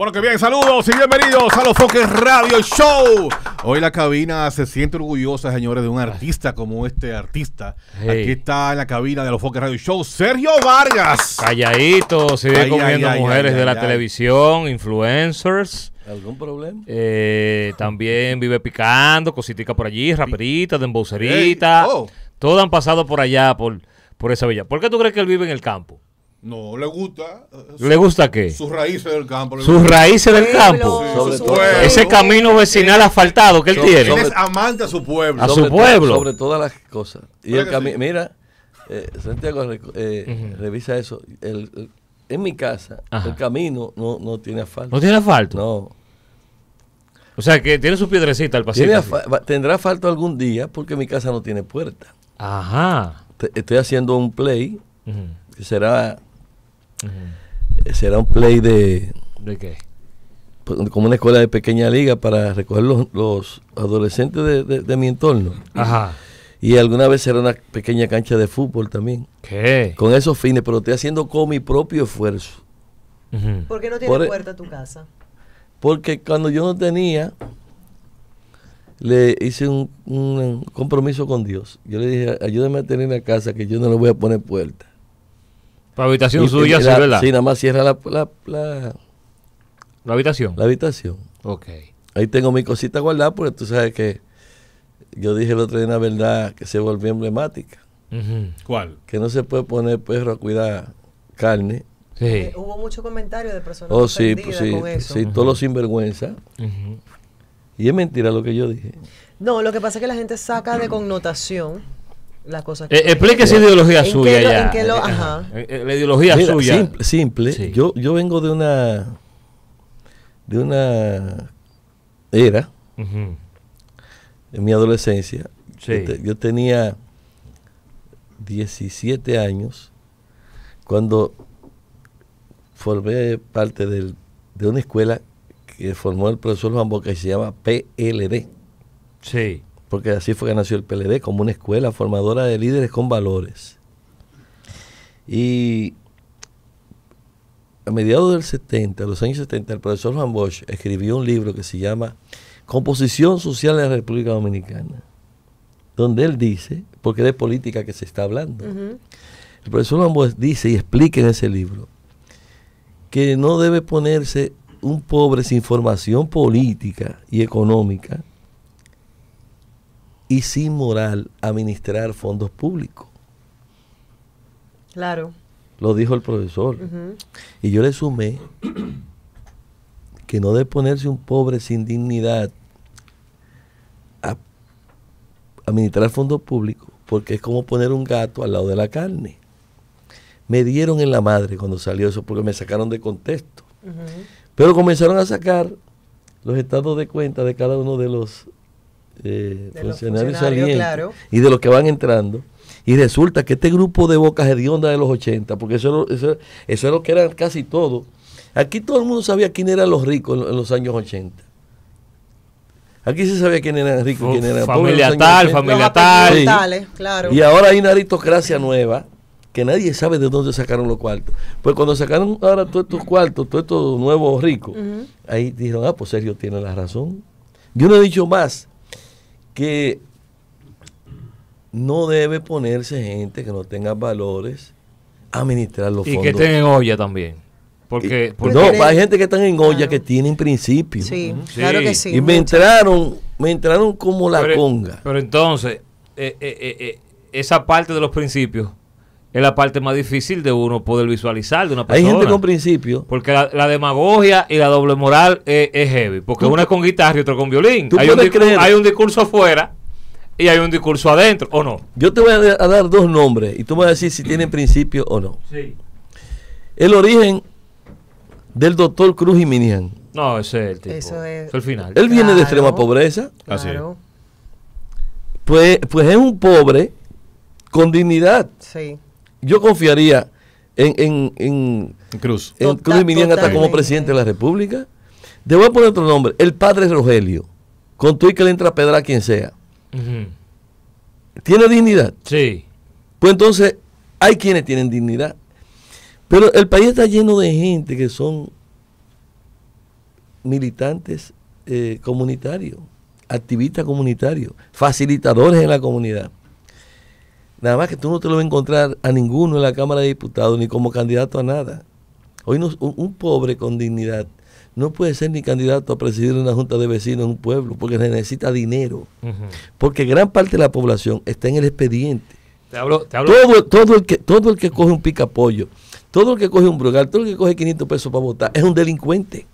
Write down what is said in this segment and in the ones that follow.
Bueno, que bien, saludos y bienvenidos a Los Foques Radio Show. Hoy la cabina se siente orgullosa, señores, de un artista como este artista. Aquí está en la cabina de Los Foques Radio Show, Sergio Vargas. Calladito, sigue viene comiendo mujeres de la televisión, influencers. ¿Algún problema? Eh, también vive picando, cositica por allí, raperita, de Hey. Oh. han pasado por allá, por, por esa villa. ¿Por qué tú crees que él vive en el campo? No, le gusta. Eh, ¿Le gusta qué? Sus raíces del campo. Sus raíces del campo. sobre todo, ese camino vecinal asfaltado que él tiene. es amante a su pueblo. A su pueblo. sobre todas las cosas. Y el camino... Mira, eh, Santiago, eh, revisa eso. en mi casa, el camino no, no tiene asfalto. ¿No tiene asfalto? No. O sea, que tiene su piedrecita al paciente Tendrá asfalto algún día porque mi casa no tiene puerta. Ajá. estoy haciendo un play que será Será un play de... ¿De qué? Pues, como una escuela de pequeña liga para recoger los, adolescentes de, mi entorno. Ajá. Y alguna vez será una pequeña cancha de fútbol también. ¿Qué? Con esos fines, pero estoy haciendo con mi propio esfuerzo. porque ¿Por qué no tiene e- puerta a tu casa? Porque cuando yo no tenía, le hice un, un compromiso con Dios. Yo le dije, ayúdame a tener una casa que yo no le voy a poner puerta. La habitación suya Sí, nada más cierra la, la, habitación. La habitación. Ok. Ahí tengo mi cosita guardada porque tú sabes que yo dije el otro día una verdad que se volvió emblemática. ¿Cuál? Que no se puede poner perro a cuidar carne. Eh, hubo mucho comentario de personas oh, sí, pues, sí, con Sí, todos los sinvergüenza. Y es mentira lo que yo dije. No, lo que pasa es que la gente saca de connotación la eh, explique ideología suya. ya. Eh, eh, la ideología suya. Simple. Yo, yo vengo de una... De una era, en mi adolescencia, yo, tenía 17 años cuando formé parte de una escuela que formó el profesor Juan Boca y se llama PLD. Sí porque así fue que nació el PLD, como una escuela formadora de líderes con valores. Y a mediados del 70, los años 70, el profesor Juan Bosch escribió un libro que se llama Composición Social de la República Dominicana, donde él dice, porque de política que se está hablando, el profesor Juan Bosch dice y explica en ese libro que no debe ponerse un pobre sin formación política y económica y sin moral administrar fondos públicos. Claro. Lo dijo el profesor. Y yo le sumé que no debe ponerse un pobre sin dignidad a administrar fondos públicos, porque es como poner un gato al lado de la carne. Me dieron en la madre cuando salió eso, porque me sacaron de contexto. Pero comenzaron a sacar los estados de cuenta de cada uno de los eh, funcionarios, y de los que van entrando. Y resulta que este grupo de bocas hediondas de los 80, porque eso, eso, eso es lo que eran casi todos, aquí todo el mundo sabía quién eran los ricos en, los años 80. Aquí se sabía quién eran ricos, quién eran Familia tal, familia tal. Y ahora hay una aristocracia nueva que nadie sabe de dónde sacaron los cuartos. Pues cuando sacaron ahora todos estos cuartos, todos estos nuevos ricos, ahí dijeron, ah, pues Sergio tiene la razón. Yo no he dicho más que no debe ponerse gente que no tenga valores a administrar los fondos. Y que estén en olla también. Porque, no, hay gente que están en olla que tienen principios. Sí, claro que sí. Y me entraron, me entraron como la conga. Pero entonces, eh, eh, eh, esa parte de los principios es la parte más difícil de uno poder visualizar de una persona. Hay gente con principio. Porque la, demagogia y la doble moral es, heavy. Porque uno es con guitarra y otra con violín. Hay un, discurso afuera y hay un discurso adentro, ¿o no? Yo te voy a, dar dos nombres y tú me vas a decir si tienen principio o no. Sí. El origen del doctor Cruz Jiménez. No, ese es el tipo. Eso es, final. Él viene de extrema pobreza. Así. Claro. Pues, pues es un pobre con dignidad. Sí yo confiaría en, Cruz, en hasta como presidente de la República. Te voy a poner otro nombre, el padre Rogelio, con tu y que le entra a a quien sea. ¿Tiene dignidad? Sí. Pues entonces, hay quienes tienen dignidad. Pero el país está lleno de gente que son militantes eh, comunitarios, activistas comunitarios, facilitadores en la comunidad. Nada más que tú no te lo vas a encontrar a ninguno en la Cámara de Diputados ni como candidato a nada. Hoy un, pobre con dignidad no puede ser ni candidato a presidir una junta de vecinos en un pueblo porque necesita dinero. Porque gran parte de la población está en el expediente. Te Todo, el que, todo el que coge un picapollo, todo el que coge un brugal, todo el que coge 500 pesos para votar es un delincuente.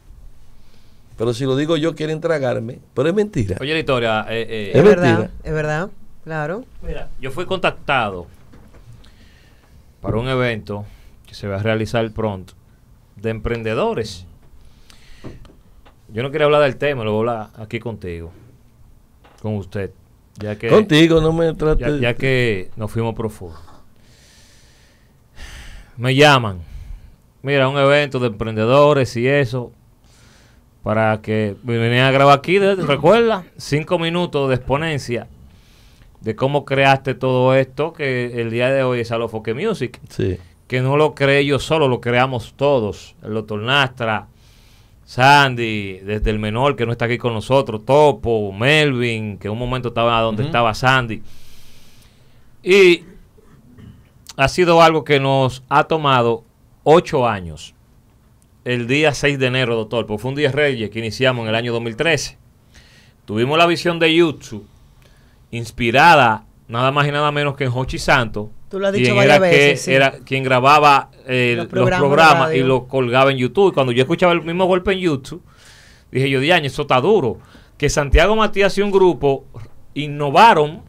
Pero si lo digo yo, quieren tragarme. Pero es mentira. Oye, la historia. Eh, eh, es, verdad, es verdad. Claro. Mira, yo fui contactado para un evento que se va a realizar pronto de emprendedores. Yo no quería hablar del tema, lo voy a hablar aquí contigo, con usted. Ya que, contigo, no me trate. Ya, que nos fuimos profundo. Me llaman. Mira, un evento de emprendedores y eso. Para que venía a grabar aquí, recuerda, cinco minutos de exponencia de cómo creaste todo esto, que el día de hoy es Alofoque Music. Que no lo creé yo solo, lo creamos todos. El doctor Nastra, Sandy, desde el menor que no está aquí con nosotros, Topo, Melvin, que en un momento estaba donde estaba Sandy. Y ha sido algo que nos ha tomado ocho años. El día 6 de enero, doctor, porque fue un día Reyes que iniciamos en el año 2013. Tuvimos la visión de YouTube inspirada nada más y nada menos que en Hochi Santos. que era quien grababa eh, los programas, y los colgaba en YouTube. cuando yo escuchaba el mismo golpe en YouTube, dije yo, Diane, eso está duro. Que Santiago Matías y un grupo innovaron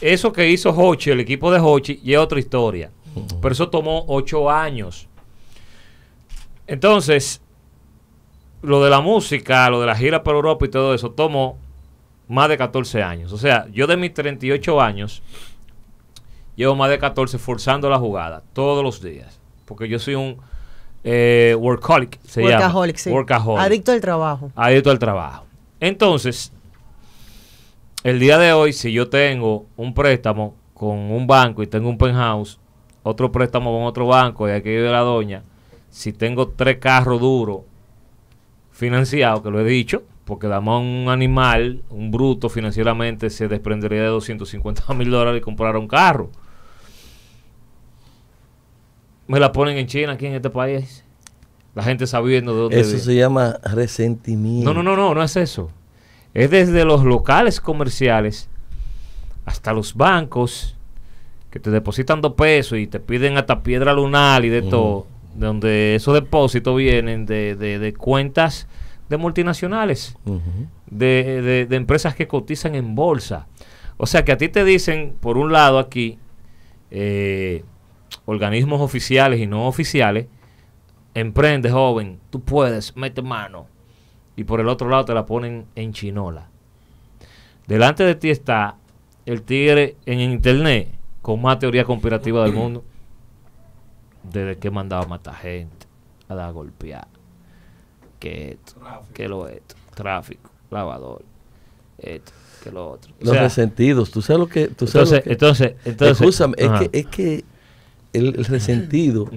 eso que hizo Hochi, el equipo de Hochi, y es otra historia. Pero eso tomó ocho años. Entonces, lo de la música, lo de la gira por Europa y todo eso, tomó más de 14 años. O sea, yo de mis 38 años, llevo más de 14 forzando la jugada todos los días. Porque yo soy un eh, workaholic, se workaholic, Sí. Adicto al trabajo. Adicto al trabajo. Entonces, el día de hoy, si yo tengo un préstamo con un banco y tengo un penthouse, otro préstamo con otro banco y aquí de la doña, si tengo tres carros duros financiados, que lo he dicho, porque además un animal, un bruto financieramente, se desprendería de 250 mil dólares y comprara un carro. Me la ponen en China, aquí en este país. La gente sabiendo de dónde. Eso se llama resentimiento. No, no, no, no, no es eso. Es desde los locales comerciales hasta los bancos que te depositan dos pesos y te piden hasta piedra lunar y de todo. De donde esos depósitos vienen de, de cuentas de multinacionales, de, empresas que cotizan en bolsa. O sea que a ti te dicen, por un lado aquí, eh, organismos oficiales y no oficiales, emprende joven, tú puedes, mete mano. Y por el otro lado te la ponen en chinola. Delante de ti está el tigre en internet con más teoría comparativa del mundo. Desde que mandaba a matar gente, a dar a golpear, que esto, tráfico. que lo esto, tráfico, lavador, esto, que lo otro. Los resentidos, tú sabes lo que... Tú sabes entonces, entonces, Escúchame, es que, el, resentido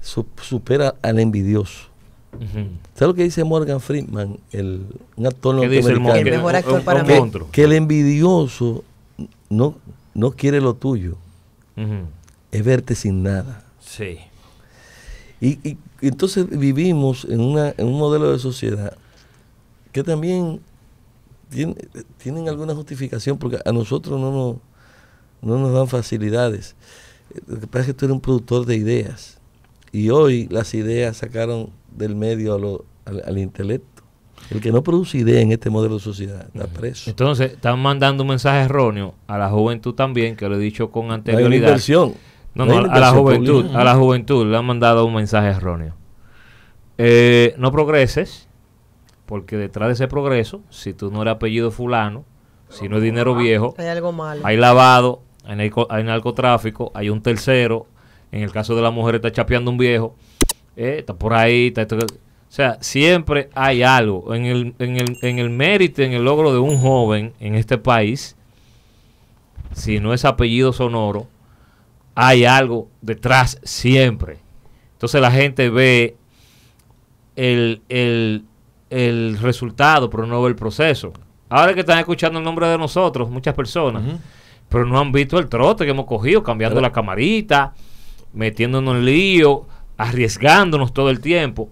supera al envidioso. ¿Sabes lo que dice Morgan Friedman, el, un actor norteamericano? El, el, mejor actor para que, mí. Que el envidioso no, quiere lo tuyo. Es verte sin nada. Sí. y, entonces vivimos en, una, en un modelo de sociedad que también tiene, tienen alguna justificación porque a nosotros no nos, no nos dan facilidades. Lo que pasa tú eres un productor de ideas y hoy las ideas sacaron del medio al, intelecto. El que no produce idea en este modelo de sociedad está preso. Entonces, están mandando un mensaje erróneo a la juventud también, que lo he dicho con anterioridad. hay una no, no, a la juventud, a la juventud le han mandado un mensaje erróneo. Eh, no progreses, porque detrás de ese progreso, si tú no eres apellido fulano, si no es dinero viejo, hay algo Hay lavado, hay, narcotráfico, hay un tercero, en el caso de la mujer está chapeando un viejo, eh, está por ahí, está, esto, o sea, siempre hay algo. en el mérito, en el logro de un joven en este país, si no es apellido sonoro, hay algo detrás siempre. Entonces la gente ve el, el, el resultado, pero no ve el proceso. Ahora que están escuchando el nombre de nosotros, muchas personas, pero no han visto el trote que hemos cogido, cambiando la camarita, metiéndonos en lío, arriesgándonos todo el tiempo.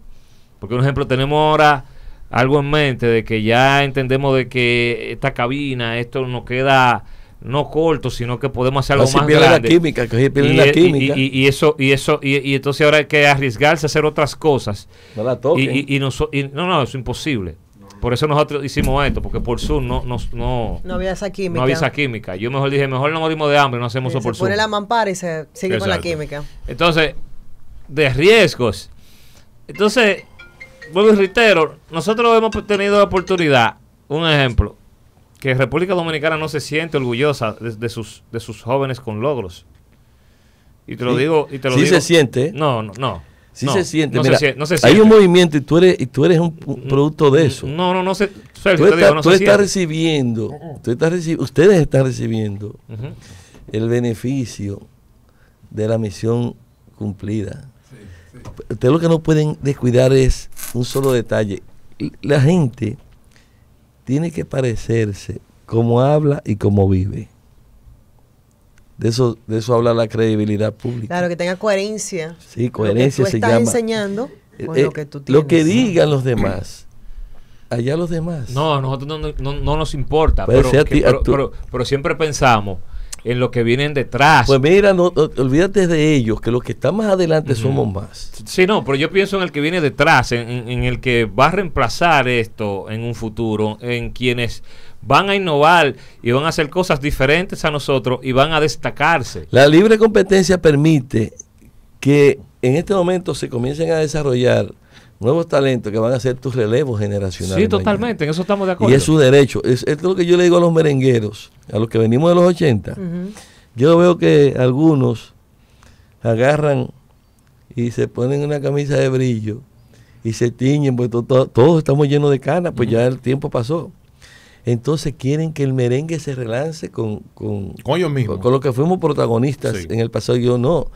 Porque, por ejemplo, tenemos ahora algo en mente de que ya entendemos de que esta cabina, esto nos queda no corto, sino que podemos hacer algo más grande. La química, que y, la química. Y, eso, y eso, y, entonces ahora hay que arriesgarse a hacer otras cosas. No la Y, no, no, eso es imposible. Por eso nosotros hicimos esto, porque por Zoom no, no, no, no había esa química. No había esa química. Yo mejor dije, mejor no morimos de hambre, no hacemos eso por Zoom. Se pone la mampara y se sigue con la química. Entonces, de riesgos. Entonces, vuelvo y reitero, nosotros hemos tenido la oportunidad, un ejemplo, que República Dominicana no se siente orgullosa de, sus, de sus jóvenes con logros. Y te lo digo. Y sí se siente. No, no, no. Sí se siente. Hay un movimiento y tú eres, y tú eres un producto de eso. No, no, no se. tú, estás recibiendo, ustedes están recibiendo el beneficio de la misión cumplida. Ustedes lo que no pueden descuidar es un solo detalle. La gente tiene que parecerse como habla y como vive. De eso, de eso habla la credibilidad pública. Claro, que tenga coherencia. Sí, coherencia eh, eh, lo que tú enseñando lo que tú tienes. Lo que digan los demás. Allá los demás. No, a nosotros no, no, nos importa. pero siempre pensamos en lo que vienen detrás. Pues mira, no, olvídate de ellos, que los que están más adelante somos más. Sí, no, pero yo pienso en el que viene detrás, en, el que va a reemplazar esto en un futuro, en quienes van a innovar y van a hacer cosas diferentes a nosotros y van a destacarse. La libre competencia permite que en este momento se comiencen a desarrollar nuevos talentos que van a ser tus relevos generacionales. Sí, totalmente, en eso estamos de acuerdo. Y es su derecho. Es, es, lo que yo le digo a los merengueros, a los que venimos de los 80. Yo veo que algunos agarran y se ponen una camisa de brillo y se tiñen, pues todos estamos llenos de canas, pues ya el tiempo pasó. Entonces quieren que el merengue se relance con, con, ellos mismos. con, lo que fuimos protagonistas en el pasado. Yo no.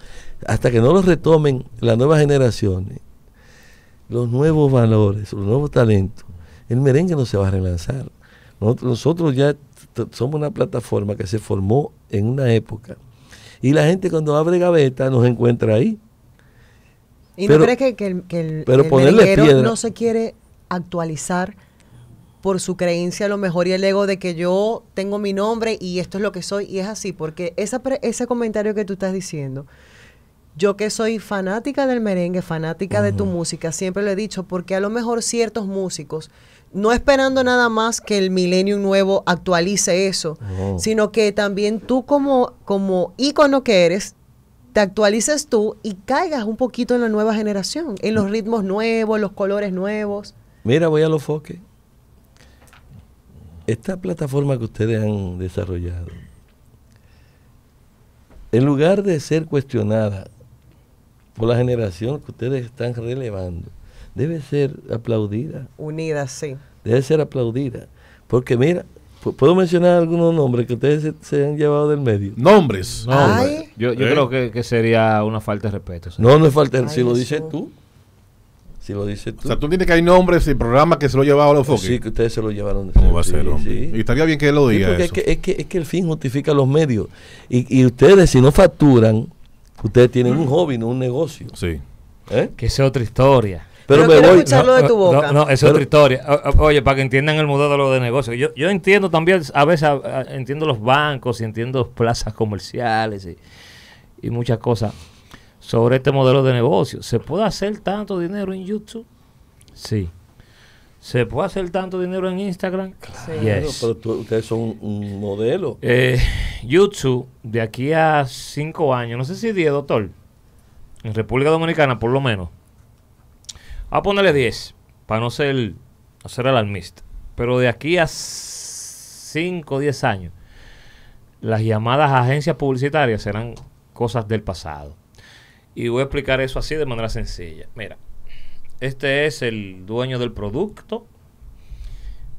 Hasta que no los retomen las nuevas generaciones los nuevos valores, los nuevos talentos, el merengue no se va a relanzar. Nosotros, ya somos una plataforma que se formó en una época. Y la gente cuando abre gaveta nos encuentra ahí. ¿Y no crees que, el, que no se quiere actualizar por su creencia a lo mejor y el ego de que yo tengo mi nombre y esto es lo que soy y es así? Porque esa, ese comentario que tú estás diciendo yo que soy fanática del merengue, fanática de tu música, siempre lo he dicho, porque a lo mejor ciertos músicos, no esperando nada más que el milenio nuevo actualice eso, oh. sino que también tú como, como ícono que eres, te actualices tú y caigas un poquito en la nueva generación, en los ritmos nuevos, los colores nuevos. Mira, voy a los foque. Esta plataforma que ustedes han desarrollado, en lugar de ser cuestionada por la generación que ustedes están relevando, debe ser aplaudida. Unida, sí. Debe ser aplaudida. Porque mira, ¿puedo mencionar algunos nombres que ustedes se, han llevado del medio? Nombres. Yo, ¿Eh? creo que, sería una falta de respeto. No, no es falta de respeto. Si lo dices tú. Si lo dices tú. O sea, tú tienes que hay nombres y programas que se lo llevaron los foques. Sí, que ustedes se lo llevaron. ¿Cómo va a ser, Y estaría bien que él lo diga. Es, que, es, que, es, que, el fin justifica los medios. Y, y ustedes, si no facturan, Ustedes tienen un hobby, no un negocio. Sí. ¿Eh? Que es otra historia. Pero, me voy. escucharlo de tu boca. No, no es otra historia. oye, para que entiendan el modelo de negocio. Yo, yo entiendo también, a veces entiendo los bancos y entiendo plazas comerciales y, y muchas cosas sobre este modelo de negocio. ¿Se puede hacer tanto dinero en YouTube? Sí. ¿Se puede hacer tanto dinero en Instagram? Claro, pero ustedes son un modelo. Eh, YouTube, de aquí a cinco años, no sé si 10, doctor, en República Dominicana por lo menos, a ponerle 10, para no ser, alarmista, pero de aquí a 5 o 10 años, las llamadas agencias publicitarias serán cosas del pasado. Y voy a explicar eso así de manera sencilla. Mira, este es el dueño del producto.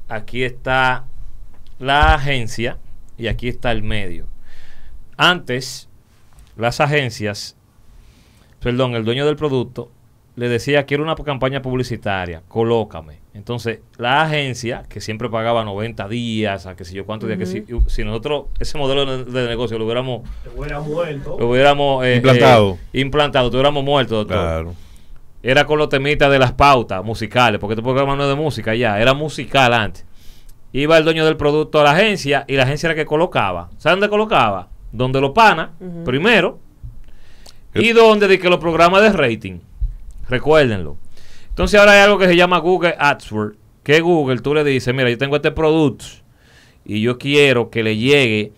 Aquí está la agencia y aquí está el medio. Antes, las agencias, perdón, el dueño del producto le decía, quiero una campaña publicitaria, colócame. Entonces, la agencia, que siempre pagaba 90 días, a qué sé yo cuántos días, que si, nosotros ese modelo de, negocio lo hubiéramos... Lo hubiéramos eh, muerto. Eh, implantado. te hubiéramos muerto, doctor. Claro era con los temitas de las pautas musicales, porque este programa no es de música ya, era musical antes. Iba el dueño del producto a la agencia y la agencia era la que colocaba. ¿Saben dónde colocaba? Donde lo pana, primero, y donde de que los programas de rating. Recuérdenlo. Entonces ahora hay algo que se llama Google Adsword. que Google tú le dices, mira, yo tengo este producto y yo quiero que le llegue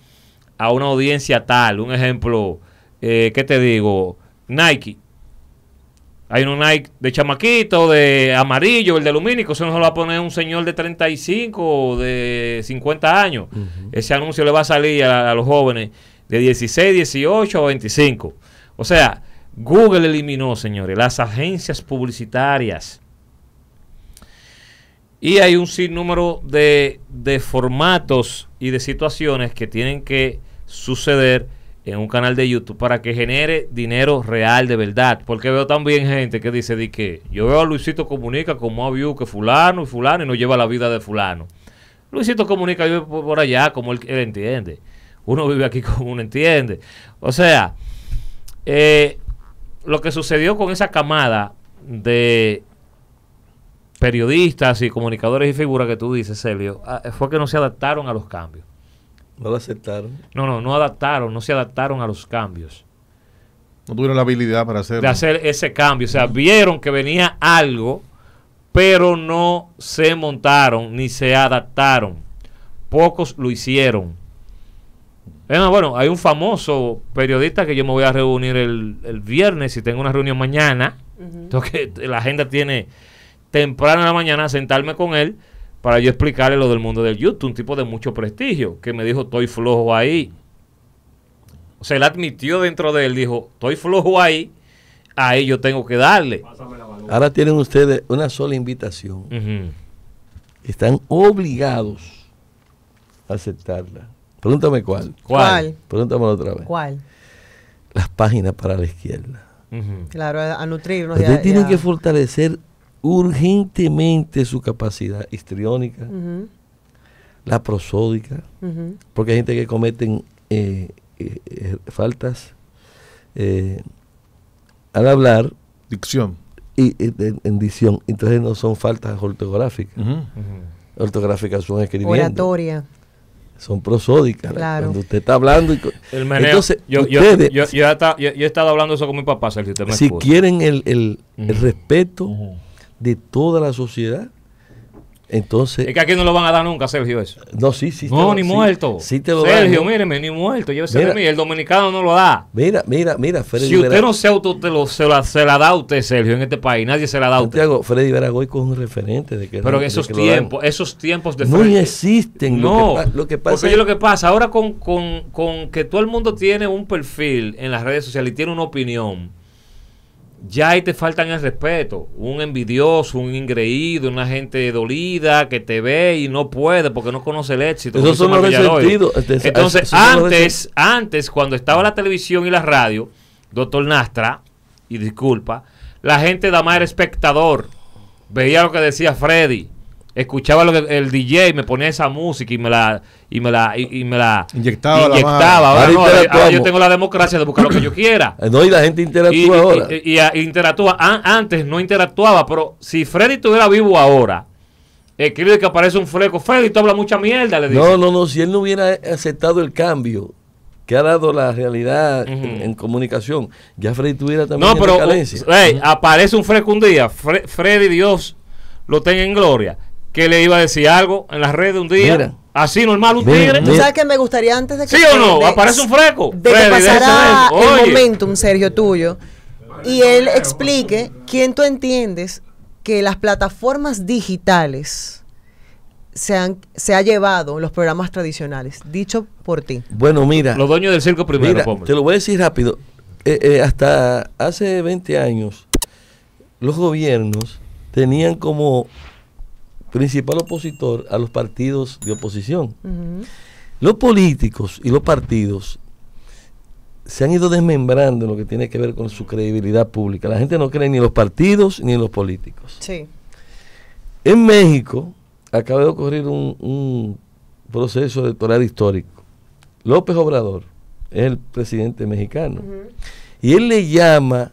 a una audiencia tal, un ejemplo, eh, ¿qué te digo? Nike. Hay un Nike de chamaquito, de amarillo, el de lumínico. Eso no se lo va a poner un señor de 35 o de 50 años. Ese anuncio le va a salir a, los jóvenes de 16, 18 o 25. O sea, Google eliminó, señores, las agencias publicitarias. Y hay un sinnúmero de, de formatos y de situaciones que tienen que suceder en un canal de YouTube para que genere dinero real de verdad. Porque veo también gente que dice de que yo veo a Luisito Comunica como ha que fulano y fulano y no lleva la vida de fulano. Luisito Comunica vive por allá como él, entiende. Uno vive aquí como uno entiende. O sea, eh, lo que sucedió con esa camada de periodistas y comunicadores y figuras que tú dices, Celio, ah, fue que no se adaptaron a los cambios. No lo aceptaron. No, no, no adaptaron, no se adaptaron a los cambios. No tuvieron la habilidad para hacer ese cambio. O sea, vieron que venía algo, pero no se montaron ni se adaptaron. Pocos lo hicieron. Bueno, hay un famoso periodista que yo me voy a reunir el, viernes y tengo una reunión mañana. la agenda tiene temprano en la mañana sentarme con él para yo explicarle lo del mundo del YouTube, un tipo de mucho prestigio, que me dijo, estoy flojo ahí. O sea, él admitió dentro de él, dijo, estoy flojo ahí, ahí yo tengo que darle. Ahora tienen ustedes una sola invitación. Están obligados a aceptarla. Pregúntame cuál. ¿Cuál? Pregúntame otra vez. ¿Cuál? Las páginas para la izquierda. Claro, a, nutrirnos. Ustedes tienen que fortalecer urgentemente su capacidad histriónica, la prosódica, porque hay gente que cometen eh, eh, eh, faltas al hablar. Dicción. Y, en, dicción. Entonces no son faltas ortográficas. Ortográficas son escribiendo. son prosódicas. Cuando usted está hablando. yo, he estado hablando eso con mi papá, Si, quieren el, respeto de toda la sociedad. Entonces. Es que aquí no lo van a dar nunca, Sergio, eso. No, sí, sí. No, ni muerto. Sí te lo Sergio, dan, míreme, ni muerto. Yo de mí, el dominicano no lo da. Mira, mira, mira, Freddy. Si usted no se auto, se, la, da a usted, Sergio, en este país. Nadie se la da usted. Santiago, Freddy Veragoico es un referente de que. Pero en esos tiempos, esos tiempos de. no existen. No. Lo que, lo que pasa, ahora con, con, con que todo el mundo tiene un perfil en las redes sociales y tiene una opinión ya ahí te faltan el respeto. Un envidioso, un ingreído, una gente dolida que te ve y no puede porque no conoce el éxito. Este, Entonces, antes, antes, cuando estaba la televisión y la radio, doctor Nastra, y disculpa, la gente da más era espectador. Veía lo que decía Freddy escuchaba lo que el DJ me ponía esa música y me la y me la y, me la inyectaba, yo tengo la democracia de buscar lo que yo quiera no y la gente interactúa ahora y, interactúa antes no interactuaba pero si Freddy estuviera vivo ahora escribe que aparece un fresco Freddy tú hablas mucha mierda le dice. no no no si él no hubiera aceptado el cambio que ha dado la realidad en, comunicación ya Freddy tuviera también no pero aparece un freco un día Freddy Dios lo tenga en gloria que le iba a decir algo en las redes un día. Mira. Así normal un tigre. Tú sabes que me gustaría antes de que. ¿Sí o no? Aparece un fresco. De pasará pasara el momentum, Sergio, tuyo. Y él explique quién tú entiendes que las plataformas digitales se han se ha llevado los programas tradicionales. Dicho por ti. Bueno, mira. Los dueños del circo primero. te lo voy a decir rápido. Eh, eh, hasta hace 20 años, los gobiernos tenían como principal opositor a los partidos de oposición. Los políticos y los partidos se han ido desmembrando en lo que tiene que ver con su credibilidad pública. La gente no cree ni en los partidos ni en los políticos. Sí. En México acaba de ocurrir un, proceso electoral histórico. López Obrador es el presidente mexicano. Y él le llama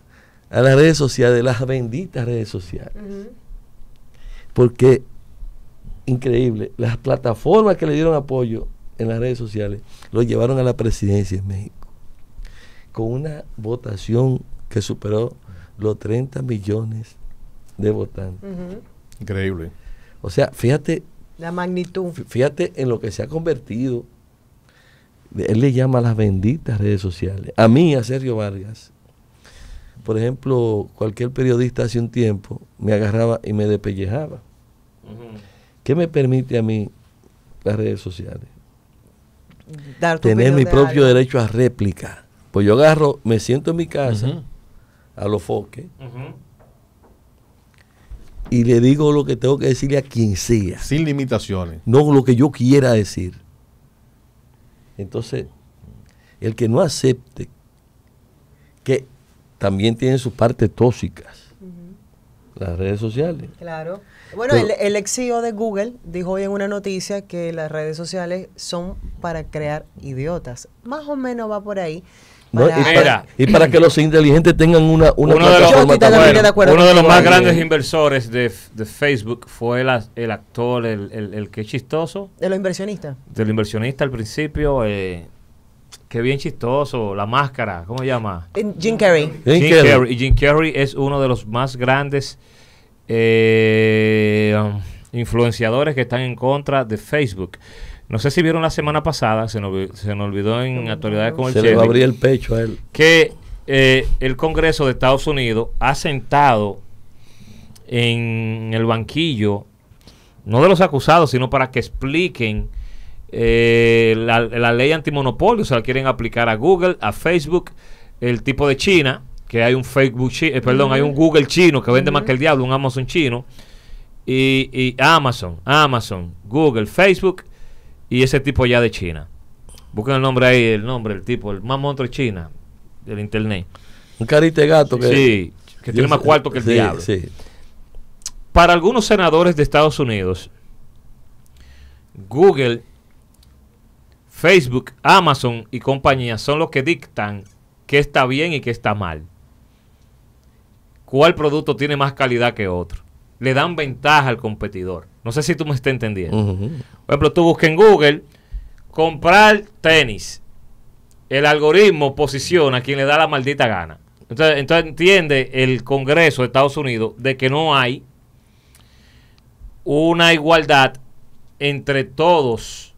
a las redes sociales, las benditas redes sociales. Porque increíble, las plataformas que le dieron apoyo en las redes sociales lo llevaron a la presidencia en México, con una votación que superó los 30 millones de votantes. Increíble. O sea, fíjate. La magnitud. Fíjate en lo que se ha convertido. Él le llama las benditas redes sociales. A mí, a Sergio Vargas. Por ejemplo, cualquier periodista hace un tiempo me agarraba y me despellejaba. ¿Qué me permite a mí las redes sociales? Tener mi propio derecho a réplica. Pues yo agarro, me siento en mi casa, a los foques, y le digo lo que tengo que decirle a quien sea. Sin limitaciones. No lo que yo quiera decir. Entonces, el que no acepte que también tiene sus partes tóxicas, las redes sociales. Claro. Bueno, el, el ex CEO de Google dijo hoy en una noticia que las redes sociales son para crear idiotas. Más o menos va por ahí. y, para, que los inteligentes tengan una, una uno de los, más grandes inversores de, Facebook fue el, el actor, el, el, que es chistoso. De los inversionistas. De los inversionistas al principio. Eh, Qué bien chistoso, la máscara, ¿cómo se llama? Eh, Jim Carrey. Jim, Jim Carrey. es uno de los más grandes eh, um, influenciadores que están en contra de Facebook. No sé si vieron la semana pasada, se nos, olvidó en actualidades con el Se le el pecho a él. Que eh, el Congreso de Estados Unidos ha sentado en el banquillo, no de los acusados, sino para que expliquen eh, la, ley antimonopolio, se la quieren aplicar a Google, a Facebook, el tipo de China, que hay un Facebook, eh, perdón, hay un Google chino que vende más que el diablo, un Amazon chino, y, Amazon, Amazon, Google, Facebook y ese tipo ya de China. Busquen el nombre ahí, el nombre, el tipo, el más monstruo de China, del internet. Un carita de gato que. tiene más cuarto que el diablo. Para algunos senadores de Estados Unidos, Google Facebook, Amazon y compañías son los que dictan qué está bien y qué está mal. ¿Cuál producto tiene más calidad que otro? Le dan ventaja al competidor. No sé si tú me estás entendiendo. Por ejemplo, tú buscas en Google comprar tenis. El algoritmo posiciona a quien le da la maldita gana. Entonces, entonces entiende el Congreso de Estados Unidos de que no hay una igualdad entre todos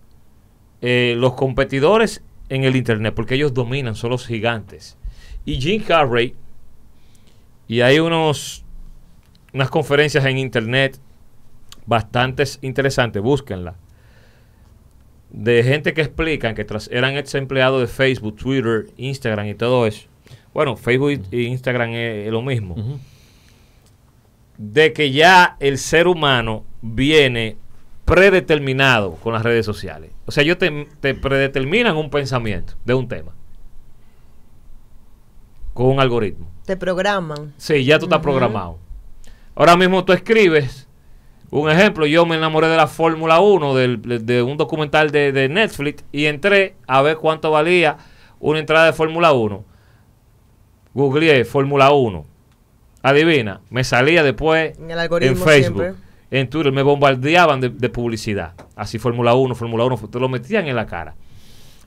eh, los competidores en el Internet, porque ellos dominan, son los gigantes. Y Jim Carrey, y hay unos, unas conferencias en Internet bastante interesantes, búsquenla, de gente que explican que tras, eran ex empleados de Facebook, Twitter, Instagram y todo eso. Bueno, Facebook e Instagram es, lo mismo. De que ya el ser humano viene predeterminado con las redes sociales. O sea, ellos te, predeterminan un pensamiento de un tema con un algoritmo. Te programan. Sí, ya tú estás programado. Ahora mismo tú escribes. Un ejemplo, yo me enamoré de la Fórmula 1, de un documental de, Netflix, y entré a ver cuánto valía una entrada de Fórmula 1. google Fórmula 1. Adivina, me salía después en, el algoritmo Facebook en Twitter, me bombardeaban de, publicidad. Así Fórmula 1, Fórmula 1, te lo metían en la cara.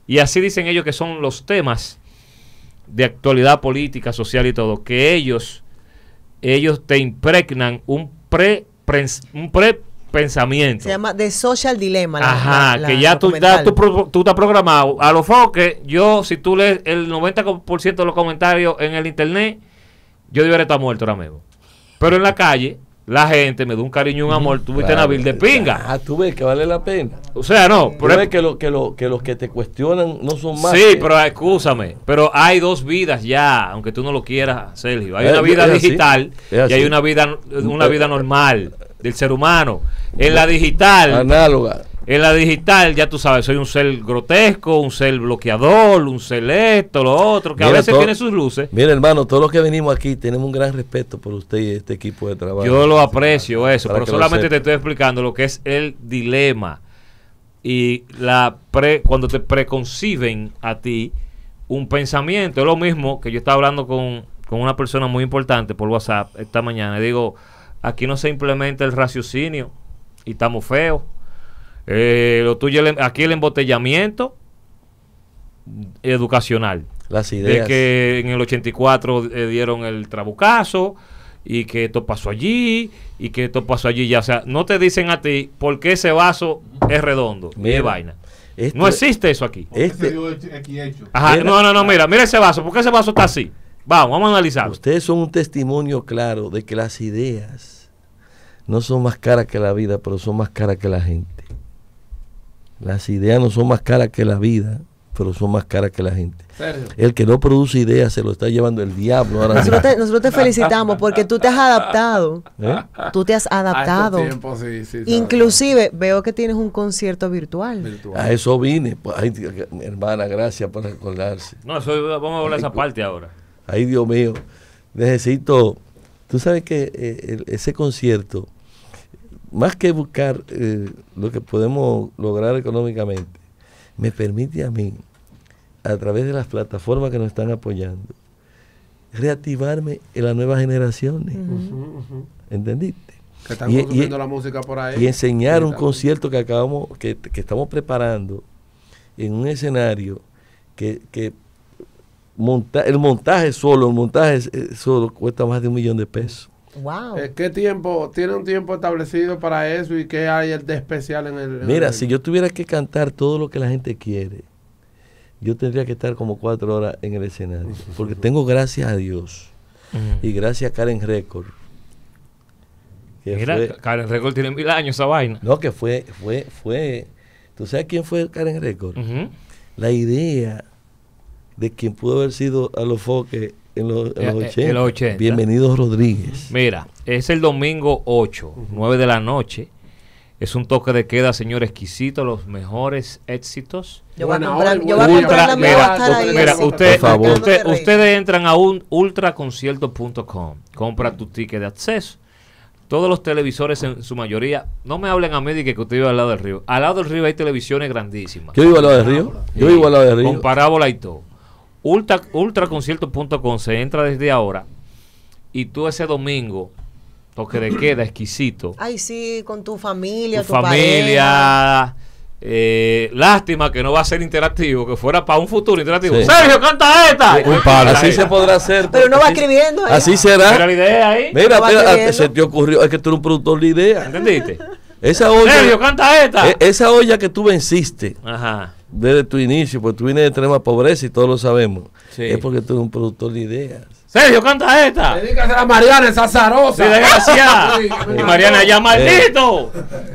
Y así dicen ellos que son los temas de actualidad política, social y todo, que ellos, ellos te impregnan un pre, un pre pensamiento. Se llama The Social Dilemma. Ajá, que ya tú, estás programado. A lo que yo, si tú lees el 90% de los comentarios en el internet, yo debería estar muerto ahora mismo. Pero en la calle, la gente me dio un cariño y un amor. Tuviste una vida de pinga. Ah, tú ves que vale la pena. O sea, no. Tú que, lo, que, que los que te cuestionan no son más. Sí, pero escúchame. Pero hay dos vidas ya, aunque tú no lo quieras, Sergio. Hay eh, una vida digital y hay una vida, una vida eh, normal del ser humano. En eh, la digital. Análoga. En la digital, ya tú sabes, soy un ser grotesco, un ser bloqueador, un ser esto, lo otro, que a veces tiene sus luces. Mira, hermano, todos los que venimos aquí tenemos un gran respeto por usted y este equipo de trabajo. Yo lo aprecio eso, pero solamente te estoy explicando lo que es el dilema y la pre, cuando te preconciben a ti un pensamiento. Es lo mismo que yo estaba hablando con, con una persona muy importante por WhatsApp esta mañana. Y digo, aquí no se implementa el raciocinio y estamos feos. Eh, lo tuyo, em, aquí el embotellamiento educacional. Las ideas. De que en el 84 eh, dieron el trabucazo y que esto pasó allí y que esto pasó allí. Ya, o sea, no te dicen a ti por qué ese vaso es redondo mira, vaina. Este no existe eso aquí. Este, hecho? no, no, no, mira, mira ese vaso. ¿Por qué ese vaso está así? Vamos, vamos a analizarlo. Ustedes son un testimonio claro de que las ideas no son más caras que la vida, pero son más caras que la gente. Las ideas no son más caras que la vida, pero son más caras que la gente. El que no produce ideas se lo está llevando el diablo ahora nosotros, te, felicitamos porque tú te has adaptado. ¿Eh? Tú te has adaptado. Inclusive veo que tienes un concierto virtual. A eso vine. Pues, hermana, gracias por recordarse. No, eso, vamos a hablar esa parte ahora. Ay, Dios mío. Necesito... Tú sabes que eh, ese concierto más que buscar eh, lo que podemos lograr económicamente, me permite a mí, a través de las plataformas que nos están apoyando, reactivarme en las nuevas generaciones. ¿Entendiste? Que están la música por ahí. Y enseñar un concierto que acabamos, que, estamos preparando en un escenario que, el montaje solo, el montaje eh, solo cuesta más de un millón de pesos. Wow. Eh, ¿Qué tiempo, tiene un tiempo establecido para eso y qué hay de especial en el... Mira, si yo tuviera que cantar todo lo que la gente quiere, yo tendría que estar como cuatro horas en el escenario, porque tengo gracias a Dios y gracias a Karen Record. Karen Record tiene mil años esa vaina. No, que fue, fue, fue. ¿Tú sabes quién fue Karen Record? La idea de quien pudo haber sido a los foques en eh, eh, Bienvenidos Rodríguez. Mira, es el domingo 8, 9 de la noche. Es un toque de queda, señor exquisito, los mejores éxitos. Yo voy a comprar, la mira, usted, ustedes entran a un ultraconcierto.com, compra tu ticket de acceso. Todos los televisores en su mayoría, no me hablen a mí de que usted vive al lado del río. Al lado del río hay televisiones grandísimas. Yo vivo al lado del río. Yo vivo al lado del río. Con parábola y todo. Ultra, ultraconcierto.com se entra desde ahora y tú ese domingo toque de queda exquisito. Ay, sí, con tu familia, tu, tu familia. Eh, lástima que no va a ser interactivo, que fuera para un futuro interactivo. Sergio, canta esta. así se podrá hacer. Pero no va escribiendo. ¿eh? Así será. Mira la idea ahí. Mira, ah, se te ocurrió. Es que tú eres un productor de idea. ¿Entendiste? Esa olla. Sergio, canta esta. E, esa olla que tú venciste. Ajá desde tu inicio, pues tú vienes de extrema pobreza y todos lo sabemos. Sí. Es porque tú eres un productor de ideas. Sergio, canta esta. Dedícate a Mariana, esa zarosa. Sí, desgraciada. y Mariana ya eh. maldito.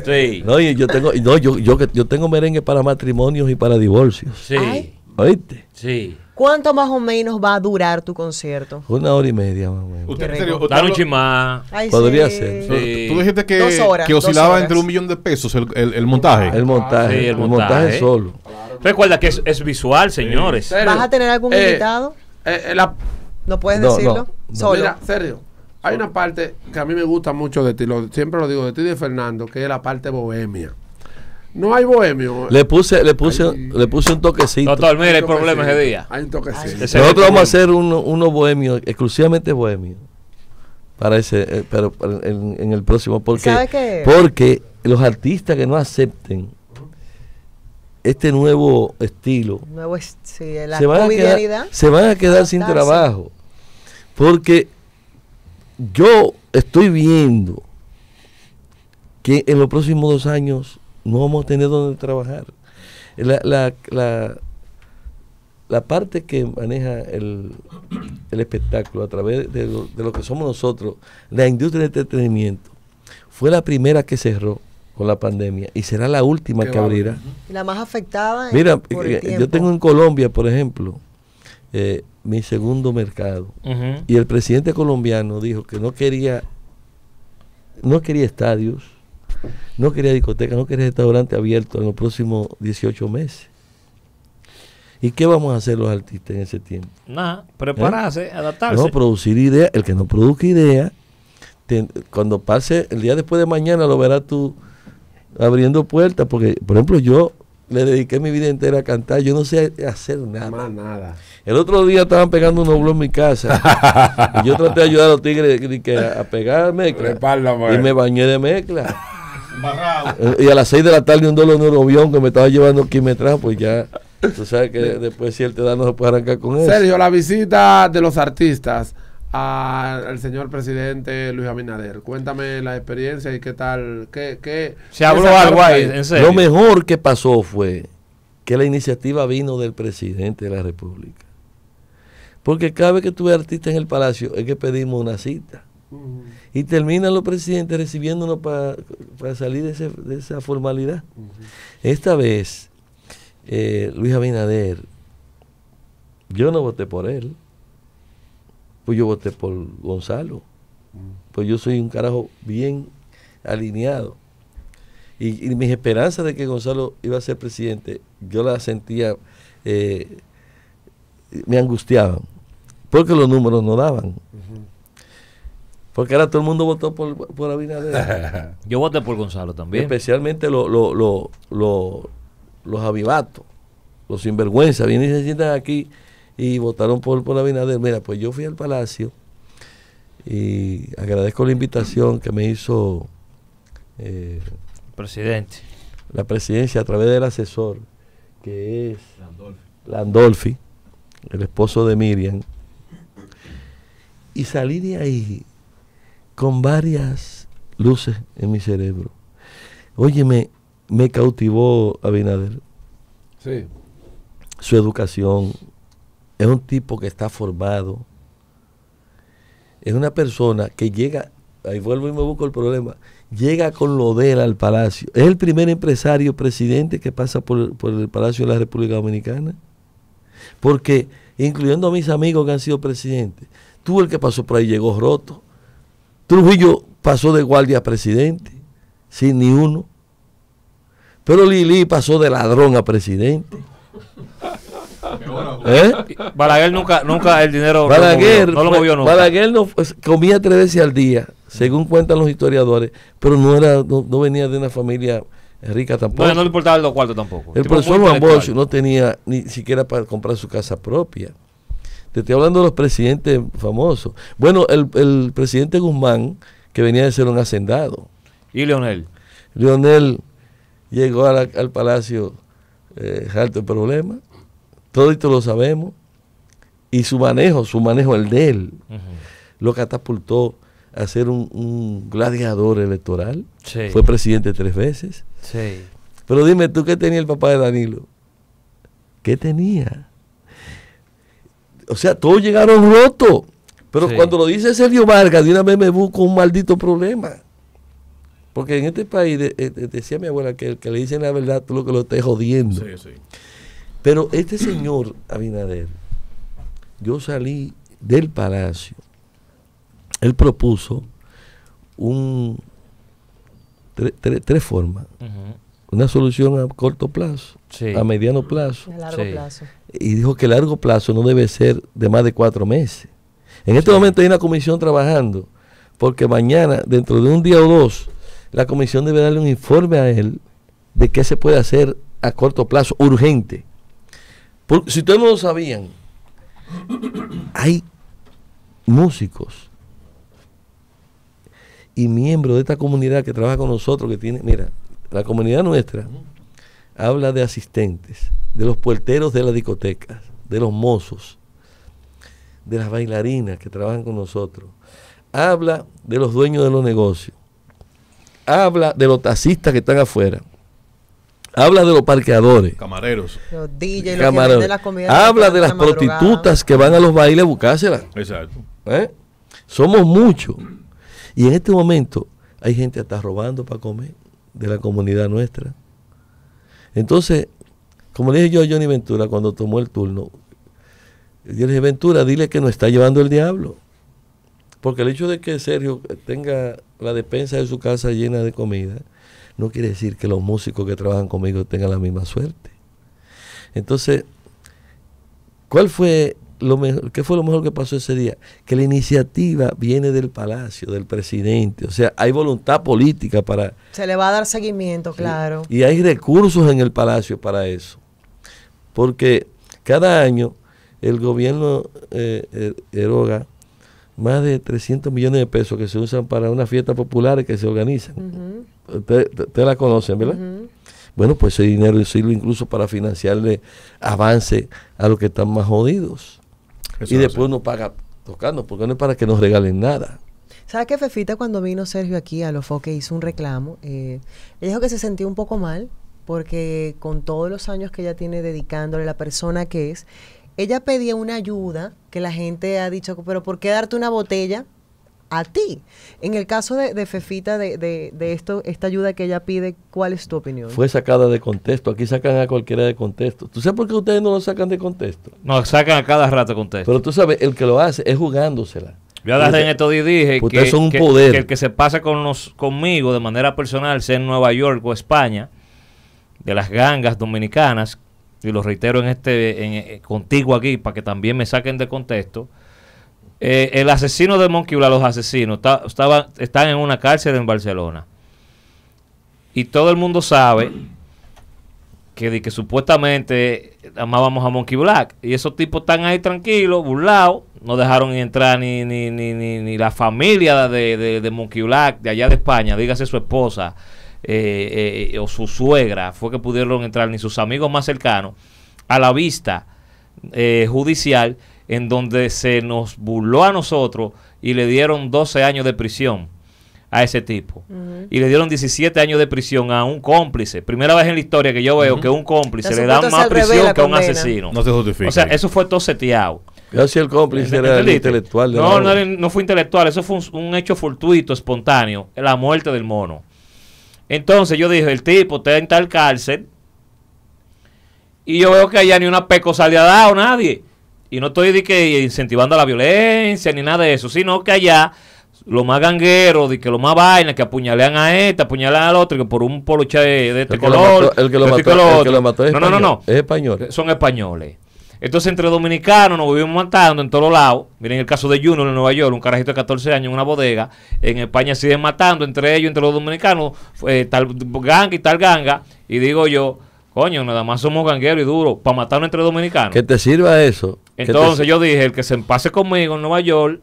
Sí. No, yo tengo, no, yo, yo, yo tengo merengue para matrimonios y para divorcios. Sí. ¿Oíste? Sí. ¿Cuánto más o menos va a durar tu concierto? Una hora y media más o ¿Usted, serio, Dar un chimá. Podría ser. Tú dijiste que, que oscilaba entre un millón de pesos el, el, montaje. El montaje. el, montaje, ah, el montaje solo. Recuerda que es, visual, señores. ¿Vas a tener algún eh, invitado? Eh, eh, ¿No puedes decirlo? Solo. Mira, Sergio, hay una parte que a mí me gusta mucho de ti, siempre lo digo de ti y de Fernando, que es la parte bohemia. No hay bohemio. Le puse, le puse, le puse un toquecito. Doctor, mire, el problema ese día. Hay un toquecito. Nosotros vamos a hacer uno, uno bohemio, exclusivamente bohemio. Para ese, pero en, el próximo. Porque, qué? porque los artistas que no acepten este nuevo estilo, se, van se, van a quedar, sin trabajo. Porque yo estoy viendo que en los próximos dos años no vamos a tener donde trabajar. La, la, la, la parte que maneja el, espectáculo a través de lo, que somos nosotros, la industria de entretenimiento, fue la primera que cerró con la pandemia y será la última que abrirá. La más afectada. Mira, eh, yo tengo en Colombia, por ejemplo, eh, mi segundo mercado y el presidente colombiano dijo que no quería, no quería estadios, no quería discotecas, no quería restaurante abierto en los próximos 18 meses. ¿Y qué vamos a hacer los artistas en ese tiempo? Nada, prepararse, ¿Eh? adaptarse. No, producir idea, El que no produzca ideas, cuando pase el día después de mañana lo verás tú abriendo puertas, porque, por ejemplo, yo me dediqué mi vida entera a cantar, yo no sé hacer nada. Más nada. El otro día estaban pegando un oblo en mi casa. y yo traté de ayudar a los tigres a, pegarme pegar y me bañé de mezcla. Eh, y a las 6 de la tarde un dolor neurobión que me estaba llevando aquí me trajo, pues ya. Tú sabes que después de te da no se puede arrancar con eso. Sergio, la visita de los artistas al señor presidente Luis Abinader. Cuéntame la experiencia y qué tal, qué... Se habló algo ahí, Lo mejor que pasó fue que la iniciativa vino del presidente de la República. Porque cada vez que tuve artista en el palacio es que pedimos una cita. Y terminan los presidentes recibiéndonos para salir de, esa formalidad. Esta vez, eh, Luis Abinader, yo no voté por él pues yo voté por Gonzalo. Mm. Pues yo soy un carajo bien alineado. Y, mis esperanzas de que Gonzalo iba a ser presidente, yo las sentía, eh, me angustiaban, porque los números no daban. Porque ahora todo el mundo votó por, por Abinader. Yo voté por Gonzalo también. Especialmente los avivatos, los sinvergüenza Vienen y se sientan aquí y votaron por, por Abinader. Mira, pues yo fui al Palacio y agradezco la invitación que me hizo... Eh, Presidente. La presidencia a través del asesor, que es Landolfi. el esposo de Miriam. Y salí de ahí con varias luces en mi cerebro. Óyeme, me cautivó Abinader. Sí. Su educación, es un tipo que está formado, es una persona que llega, ahí vuelvo y me busco el problema, llega con lo de al palacio. Es el primer empresario presidente que pasa por, por, el Palacio de la República Dominicana. Porque, incluyendo a mis amigos que han sido presidentes, tú el que pasó por ahí llegó roto. Trujillo pasó de guardia a presidente, sin ni uno. Pero Lili pasó de ladrón a presidente. ¿Eh? Balaguer nunca, nunca el dinero no lo movió Balaguer comía tres veces al día, según cuentan los historiadores, pero no era, no, venía de una familia rica tampoco. No, le importaba los cuartos tampoco. El profesor Juan Bosch no tenía ni siquiera para comprar su casa propia. Te estoy hablando de los presidentes famosos. Bueno, el, presidente Guzmán, que venía de ser un hacendado. ¿Y Leonel? Leonel llegó al palacio eh, alto de problema. Todo esto lo sabemos. Y su manejo, su manejo, el de él, lo catapultó a ser un, gladiador electoral. Fue presidente tres veces. Pero dime tú, ¿qué tenía el papá de Danilo? ¿Qué tenía? O sea, todos llegaron rotos. Pero cuando lo dice Sergio Vargas, de una vez me busco un maldito problema. Porque en este país, decía mi abuela, que el que le dicen la verdad, tú lo que lo estés jodiendo. Sí, sí. Pero este señor Abinader, yo salí del palacio, él propuso un tres formas. Una solución a corto plazo, a mediano plazo. Y dijo que largo plazo no debe ser de más de cuatro meses. En este momento hay una comisión trabajando, porque mañana, dentro de un día o dos, la comisión debe darle un informe a él de qué se puede hacer a corto plazo, urgente si todos no lo sabían, hay músicos y miembros de esta comunidad que trabaja con nosotros, que tiene, mira, la comunidad nuestra habla de asistentes, de los puerteros de las discotecas, de los mozos, de las bailarinas que trabajan con nosotros, habla de los dueños de los negocios, habla de los taxistas que están afuera, Habla de los parqueadores. Camareros. Los DJs, los Camareros. la Habla de las prostitutas que van a los bailes a buscárselas. Exacto. ¿Eh? Somos muchos. Y en este momento hay gente hasta robando para comer de la comunidad nuestra. Entonces, como le dije yo a Johnny Ventura cuando tomó el turno, yo le dije, Ventura, dile que nos está llevando el diablo. Porque el hecho de que Sergio tenga la despensa de su casa llena de comida, no quiere decir que los músicos que trabajan conmigo tengan la misma suerte. Entonces, ¿cuál fue lo mejor, ¿qué fue lo mejor que pasó ese día? Que la iniciativa viene del palacio, del presidente. O sea, hay voluntad política para... Se le va a dar seguimiento, claro. Y, hay recursos en el palacio para eso. Porque cada año el gobierno eh, er-, eroga más de 300 millones de pesos que se usan para unas fiestas populares que se organizan te la conocen, ¿verdad? Bueno, pues ese dinero sirve incluso para financiarle avance a los que están más jodidos. y después uno paga tocando, porque no es para que nos regalen nada. ¿Sabes que Fefita cuando vino Sergio aquí a los foques hizo un reclamo? ella eh, dijo que se sentía un poco mal porque con todos los años que ella tiene dedicándole la persona que es, ella pedía una ayuda que la gente ha dicho, pero ¿por qué darte una botella a ti. En el caso de, Fefita, de, de, esto, esta ayuda que ella pide, ¿cuál es tu opinión? Fue sacada de contexto. Aquí sacan a cualquiera de contexto. ¿Tú sabes por qué ustedes no lo sacan de contexto? No, sacan a cada rato de contexto. Pero tú sabes, el que lo hace es jugándosela. Yo agarré en esto y dije que, el que se pasa con los, conmigo de manera personal, sea en Nueva York o España, de las gangas dominicanas, y lo reitero en este eh, contigo aquí para que también me saquen de contexto, eh, el asesino de Black, los asesinos, están en una cárcel en Barcelona. Y todo el mundo sabe que, que supuestamente amábamos a Monkey Black. Y esos tipos están ahí tranquilos, burlados. No dejaron entrar ni, ni, la familia de, de, Monkey Black de allá de España, dígase su esposa eh, eh, o su suegra, fue que pudieron entrar, ni sus amigos más cercanos, a la vista judicial en donde se nos burló a nosotros y le dieron 12 años de prisión a ese tipo. Y le dieron 17 años de prisión a un cómplice. Primera vez en la historia que yo veo que un cómplice le da más prisión que a un asesino. No se justifica. O sea, eso fue todo seteado. Yo el cómplice era intelectual. No, no, fue intelectual. Eso fue un, hecho fortuito, espontáneo. La muerte del mono. Entonces yo dije, el tipo está en tal cárcel. Y yo veo que allá ni una peco le a nadie. Y no estoy que incentivando a la violencia ni nada de eso, sino que allá lo más gangueros, de que lo más vaina, que apuñalean a este, apuñalean al otro, que por un poloche de este color. el que lo mató, el que lo este mató es no, español, no, no, Es español. Son españoles. Entonces, entre dominicanos nos vivimos matando en todos lados. Miren el caso de Juno en Nueva York, un carajito de 14 años en una bodega. En España siguen matando entre ellos, entre los dominicanos, eh, tal ganga y tal ganga. Y digo yo, coño, nada más somos gangueros y duros para matarnos entre dominicanos. Que te sirva eso entonces yo dije, el que se pase conmigo en Nueva York,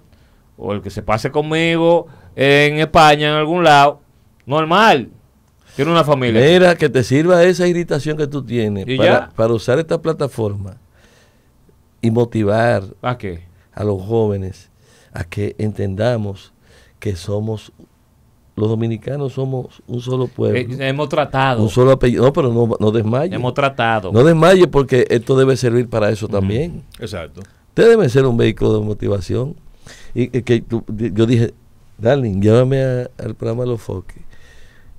o el que se pase conmigo en España, en algún lado, normal. Tiene una familia. Mira, que te sirva esa irritación que tú tienes para, usar esta plataforma y motivar ¿A, a los jóvenes a que entendamos que somos los dominicanos somos un solo pueblo. Eh, hemos tratado. Un solo apellido. No, pero no, no desmaye. Hemos tratado. No desmaye porque esto debe servir para eso también. exacto. Usted debe ser un vehículo de motivación. Y, que yo dije, darling, llévame al programa Los Foques.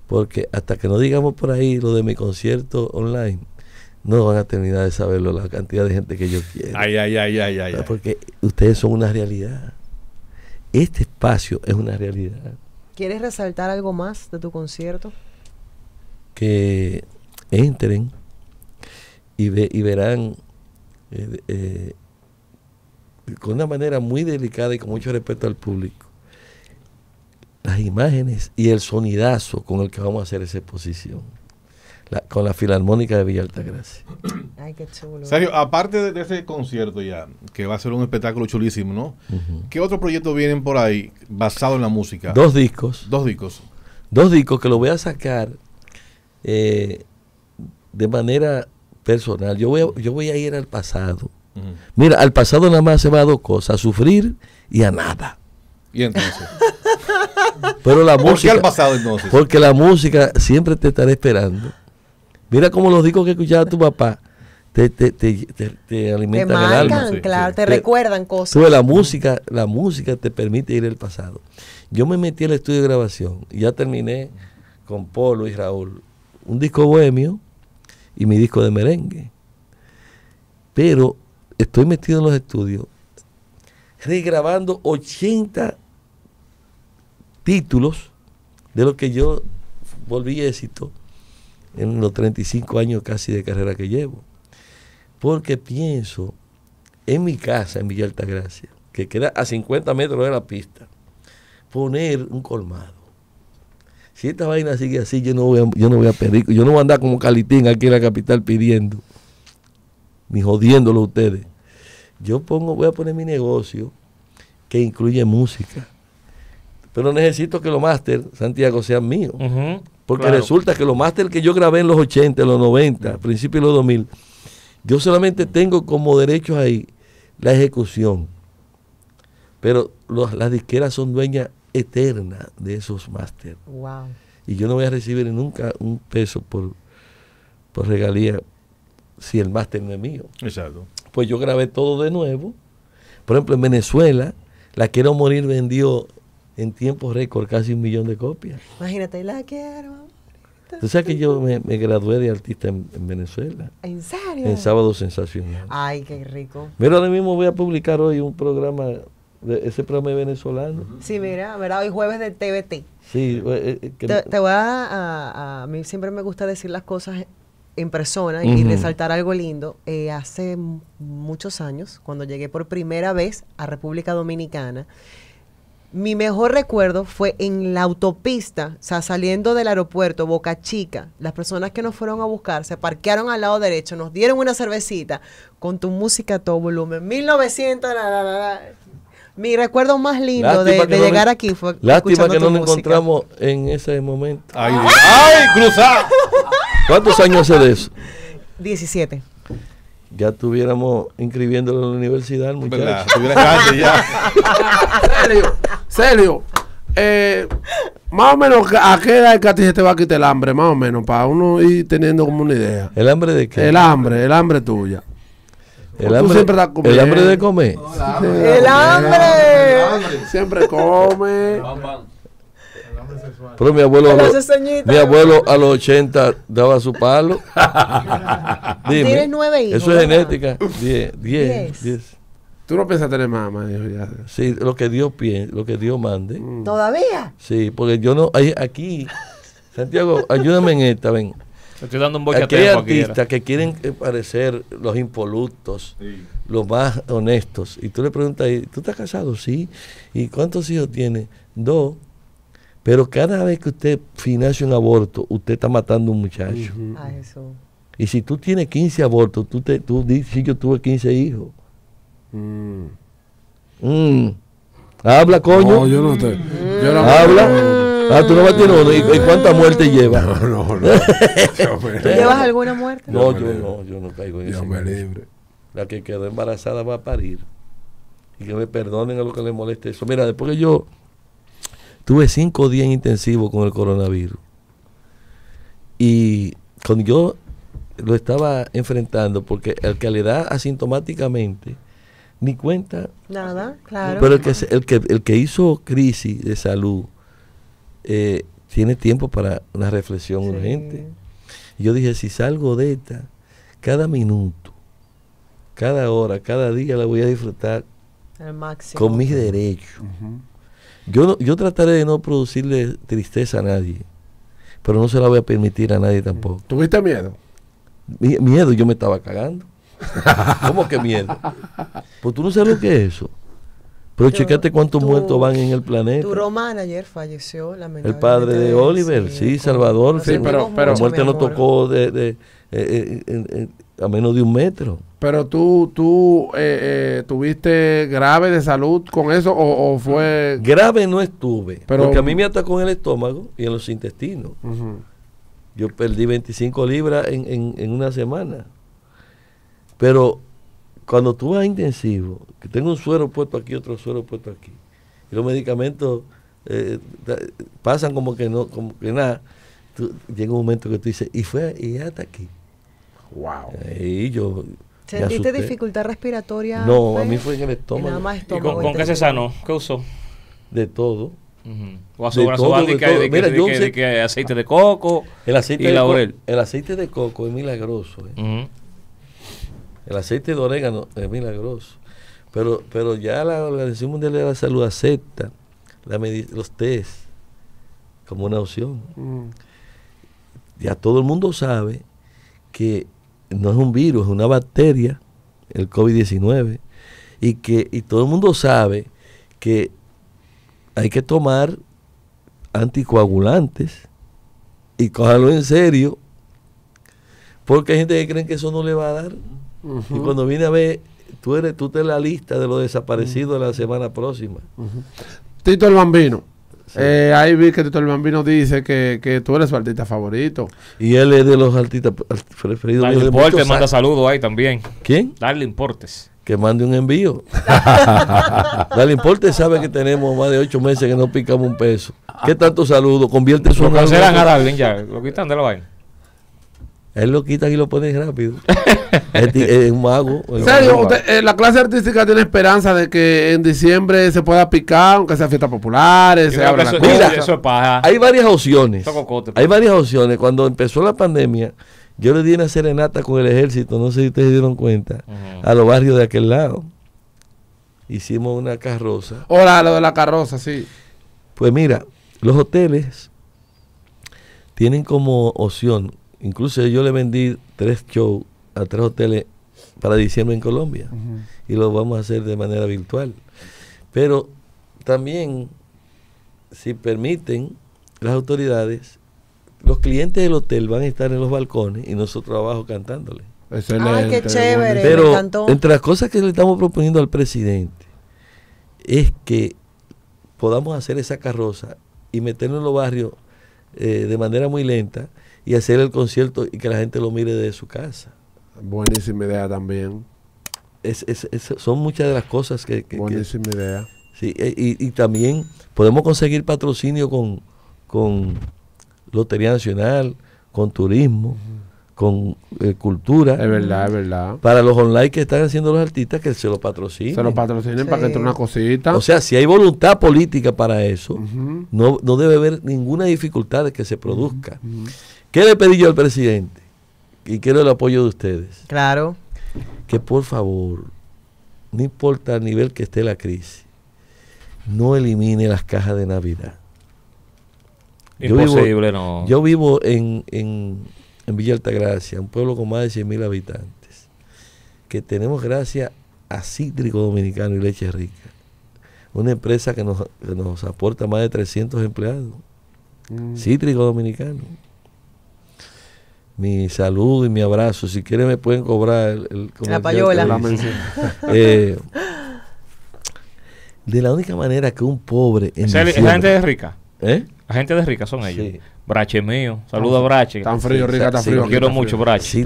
Porque hasta que no digamos por ahí lo de mi concierto online, no van a terminar de saberlo la cantidad de gente que yo quiero. Ay, ay, ay, ay, ay. Porque ustedes son una realidad. Este espacio es una realidad. ¿Quieres resaltar algo más de tu concierto? Que entren y, verán eh, eh, con una manera muy delicada y con mucho respeto al público las imágenes y el sonidazo con el que vamos a hacer esa exposición con la Filarmónica de Villa Altagracia. Ay, qué chulo. Sergio, aparte de ese concierto ya, que va a ser un espectáculo chulísimo, ¿no? ¿Qué otros proyectos vienen por ahí basado en la música? Dos discos. Dos discos. Dos discos que lo voy a sacar eh, de manera personal. Yo voy, a, yo voy a ir al pasado. Mira, al pasado nada más se va a dos cosas, a sufrir y a nada. ¿Y entonces? Pero la música... ¿Por qué al pasado entonces? Porque la música siempre te estará esperando. Mira cómo los discos que escuchaba tu papá te, te, te, te, alimentan el alma. claro, te, recuerdan cosas. Tú, la música, la música te permite ir al pasado. Yo me metí al estudio de grabación y ya terminé con Polo y Raúl un disco bohemio y mi disco de merengue. Pero estoy metido en los estudios regrabando 80 títulos de los que yo volví éxito en los 35 años casi de carrera que llevo. Porque pienso en mi casa, en Villa Altagracia, que queda a 50 metros de la pista, poner un colmado. Si esta vaina sigue así, yo no voy a, yo no voy a pedir, yo no voy a andar como calitín aquí en la capital pidiendo, ni jodiéndolo a ustedes. Yo pongo, voy a poner mi negocio que incluye música. Pero necesito que los máster, Santiago, sean míos. Porque resulta que los máster que yo grabé en los 80, en los 90, principios de los 2000, yo solamente tengo como derecho ahí la ejecución. Pero las disqueras son dueñas eternas de esos máster. Y yo no voy a recibir nunca un peso por, por regalía si el máster no es mío. Exacto. Pues yo grabé todo de nuevo. Por ejemplo, en Venezuela, La Quiero Morir vendió en tiempo récord casi un millón de copias. Imagínate, la quiero. Tú sabes que yo me, gradué de artista en, Venezuela. ¿En serio? En Sábado Sensacional. Ay, qué rico. Mira, ahora mismo voy a publicar hoy un programa, de, ese programa venezolano. Sí, mira, mira, hoy jueves de TVT. Sí. Eh, eh, eh, te, voy a, a, mí siempre me gusta decir las cosas en persona y resaltar algo lindo. hace muchos años, cuando llegué por primera vez a República Dominicana, mi mejor recuerdo fue en la autopista, o sea, saliendo del aeropuerto, Boca Chica. Las personas que nos fueron a buscar se parquearon al lado derecho, nos dieron una cervecita con tu música a todo volumen. 1900. La, Mi recuerdo más lindo de, llegar aquí fue. Lástima que no nos encontramos en ese momento. ¡Ay, cruzado! ¿Cuántos años eres? Diecisiete. 17 ya estuviéramos inscribiéndolo en la universidad, muchachos. ya. Sergio, serio. Eh, más o menos a qué edad que a ti se te va a quitar el hambre, más o menos, para uno ir teniendo como una idea. ¿El hambre de qué? El hambre, el hambre tuya. El hambre, el hambre de comer. el hambre. Siempre come. Pero mi abuelo, a los, mi abuelo a los 80 daba su palo. nueve hijos. Eso es genética. 10, Tú no piensas tener más, Sí, lo que Dios piense, lo que Dios mande. Mm. ¿Todavía? Sí, porque yo no, hay, aquí, Santiago, ayúdame en esta, ven. un Aquí hay artistas que quieren eh, parecer los impolutos, los más honestos. Y tú le preguntas, ¿tú estás casado? Sí. ¿Y cuántos hijos tienes? Dos. Pero cada vez que usted financia un aborto, usted está matando a un muchacho. Ah, y si tú tienes 15 abortos, tú, te, tú dices, yo tuve 15 hijos. Mm. Mm. Habla, coño. No, yo no te, Habla. ah, tú no vas a tener uno. ¿Y, cuánta muerte llevas? No, no, no. ¿Tú llevas alguna muerte? No, yo no, yo no caigo eso. Dios me libre. La que quedó embarazada va a parir. Y que me perdonen a lo que les moleste eso. Mira, después que yo Tuve cinco días intensivos intensivo con el coronavirus. Y cuando yo lo estaba enfrentando, porque el que le da asintomáticamente, ni cuenta. Nada, claro. Pero el que, el que, el que hizo crisis de salud eh, tiene tiempo para una reflexión urgente. Yo dije, si salgo de esta, cada minuto, cada hora, cada día la voy a disfrutar máximo. con mis derechos. Yo, yo trataré de no producirle tristeza a nadie, pero no se la voy a permitir a nadie tampoco. ¿Tuviste miedo? miedo, yo me estaba cagando. ¿Cómo que miedo? Pues tú no sabes lo que es eso. Pero, checate cuántos muertos van en el planeta. Tu ayer falleció, menor El padre de Oliver, sí, Salvador. Sí, pero, pero, la muerte no tocó de eh, eh, a menos de un metro. Pero tú, tú eh, eh, tuviste grave de salud con eso o, fue... Grave no estuve, porque a mí me atacó en el estómago y en los intestinos. Yo perdí 25 libras en, en, una semana. Pero cuando tú vas intensivo, que tengo un suero puesto aquí, otro suero puesto aquí, y los medicamentos eh, pasan como que no, como que nada, llega un momento que tú dices, y fue, y hasta aquí. Wow. ¿Sentiste dificultad respiratoria? No, a mí pues? fue en el estómago. ¿Y con, qué se sanó? ¿Qué usó? De todo. O a su de de, Mira, que, que aceite de coco el aceite y de laurel. el aceite de coco es milagroso. ¿eh? El aceite de orégano es milagroso. Pero, pero ya la Organización Mundial de la Salud acepta los test como una opción. Mm. Ya todo el mundo sabe que no es un virus, es una bacteria, el COVID-19, y que y todo el mundo sabe que hay que tomar anticoagulantes y cogerlo en serio, porque hay gente que cree que eso no le va a dar. Y cuando viene a ver, tú eres tú te la lista de los desaparecidos de la semana próxima. Tito el Bambino. Eh, ahí vi que tu el Bambino dice que, que, tú eres su artista favorito. Y él es de los artistas preferidos. Dale importes, manda saludos ahí también. ¿Quién? Dale importes Que mande un envío. Dale importes, sabe que tenemos más de ocho meses que no picamos un peso. ¿Qué tanto saludo? Convierte su... a ya. Lo quitan de la vaina. Él lo quita y lo pone rápido. es, un mago. ¿En ¿Serio? Eh, la clase artística tiene esperanza de que en diciembre se pueda picar, aunque sea fiestas populares, se abra Mira, Hay varias opciones. hay varias opciones. Cuando empezó la pandemia, yo le di una serenata con el ejército, no sé si ustedes se dieron cuenta, a los barrios de aquel lado. Hicimos una carroza. Hola, lo de la carroza, sí. Pues mira, los hoteles tienen como opción Incluso yo le vendí tres shows a tres hoteles para diciembre en Colombia y lo vamos a hacer de manera virtual. Pero también, si permiten las autoridades, los clientes del hotel van a estar en los balcones y nosotros abajo cantándole. Excelente. Ay, qué chévere. Pero entre las cosas que le estamos proponiendo al presidente es que podamos hacer esa carroza y meternos en los barrios eh, de manera muy lenta y hacer el concierto y que la gente lo mire desde su casa. Buenísima idea también. son muchas de las cosas que... Buenísima idea. Sí, e, y, también podemos conseguir patrocinio con, con Lotería Nacional, con turismo, con eh, cultura. Es verdad, es verdad. Para los online que están haciendo los artistas, que se lo patrocinen. Se lo patrocinen para que entre una cosita. O sea, si hay voluntad política para eso, no, debe haber ninguna dificultad de que se produzca. ¿Qué le pedí yo al presidente? Y quiero el apoyo de ustedes. Claro. Que por favor, no importa el nivel que esté la crisis, no elimine las cajas de Navidad. Imposible, no. Yo vivo en, en, en Villa Altagracia, un pueblo con más de 100 mil habitantes, que tenemos gracias a Cítrico Dominicano y Leche Rica, una empresa que nos, aporta más de 300 empleados. Mm. Cítrico Dominicano mi saludo y mi abrazo. Si quieren me pueden cobrar el, la payola. Eh, de la única manera que un pobre... En la gente es rica. ¿Eh? La gente de rica son ellos. Brache mío. Saludos a Brache. Tan frío, Rica, tan frío. quiero mucho, Brache.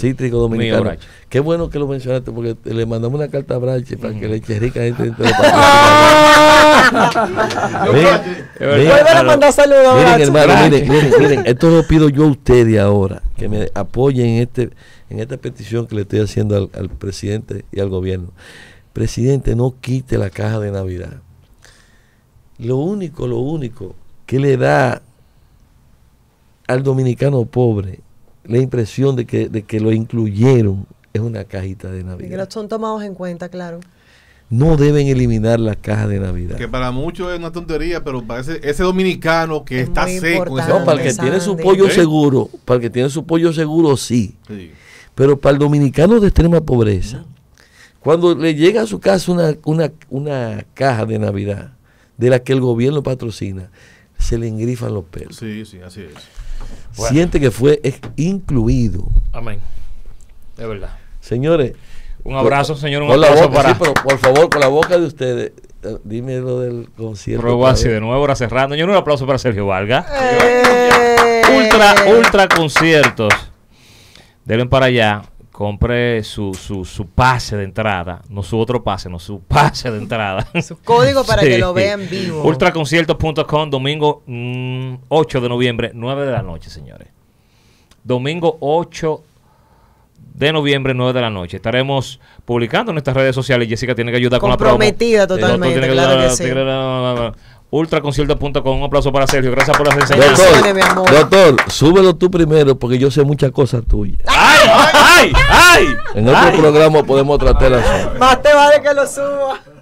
Cítrico, dominicano. Qué bueno que lo mencionaste porque le mandamos una carta a Brache para que le eche rica gente dentro de Vuelvan mandar saludos Miren, hermano, miren, miren, miren. Esto lo pido yo a ustedes ahora. Que me apoyen en, este, en esta petición que le estoy haciendo al, al presidente y al gobierno. Presidente, no quite la caja de Navidad. Lo único, lo único que le da al dominicano pobre la impresión de que, que lo incluyeron es una cajita de Navidad. que los son tomados en cuenta, claro. No deben eliminar la caja de Navidad. Que para muchos es una tontería, pero para ese, dominicano que está seco. no, para el que tiene su pollo ¿Eh? seguro, para el que tiene su pollo seguro, sí. Pero para el dominicano de extrema pobreza, cuando le llega a su casa una, una, una caja de Navidad de la que el gobierno patrocina, se le engrifan los pelos. Sí, sí, así es. Siente que fue incluido. Amén. De verdad. Señores. Un abrazo, señor. Un aplauso para. por favor, con la boca de ustedes. Eh, dime lo del concierto. Prueba así de nuevo, ahora cerrando. Señor, un aplauso para Sergio Valga. Eh. Ultra, ultra conciertos. Deben para allá compre su, pase de entrada, no su otro pase, no su pase de entrada. su código para que lo vean vivo. Ultraconciertos.com, domingo 8 mm, de noviembre, 9 de la noche, señores. Domingo 8 de noviembre, 9 de la noche. Estaremos publicando en nuestras redes sociales. Jessica tiene que ayudar con la promo. Comprometida totalmente, ultraconcierto.com. Un aplauso para Sergio. Gracias por las enseñanzas. Doctor, súbelo tú primero porque yo sé muchas cosas tuyas. ¡Ay, ay, ay! en otro programa podemos tratar Más te vale que lo suba.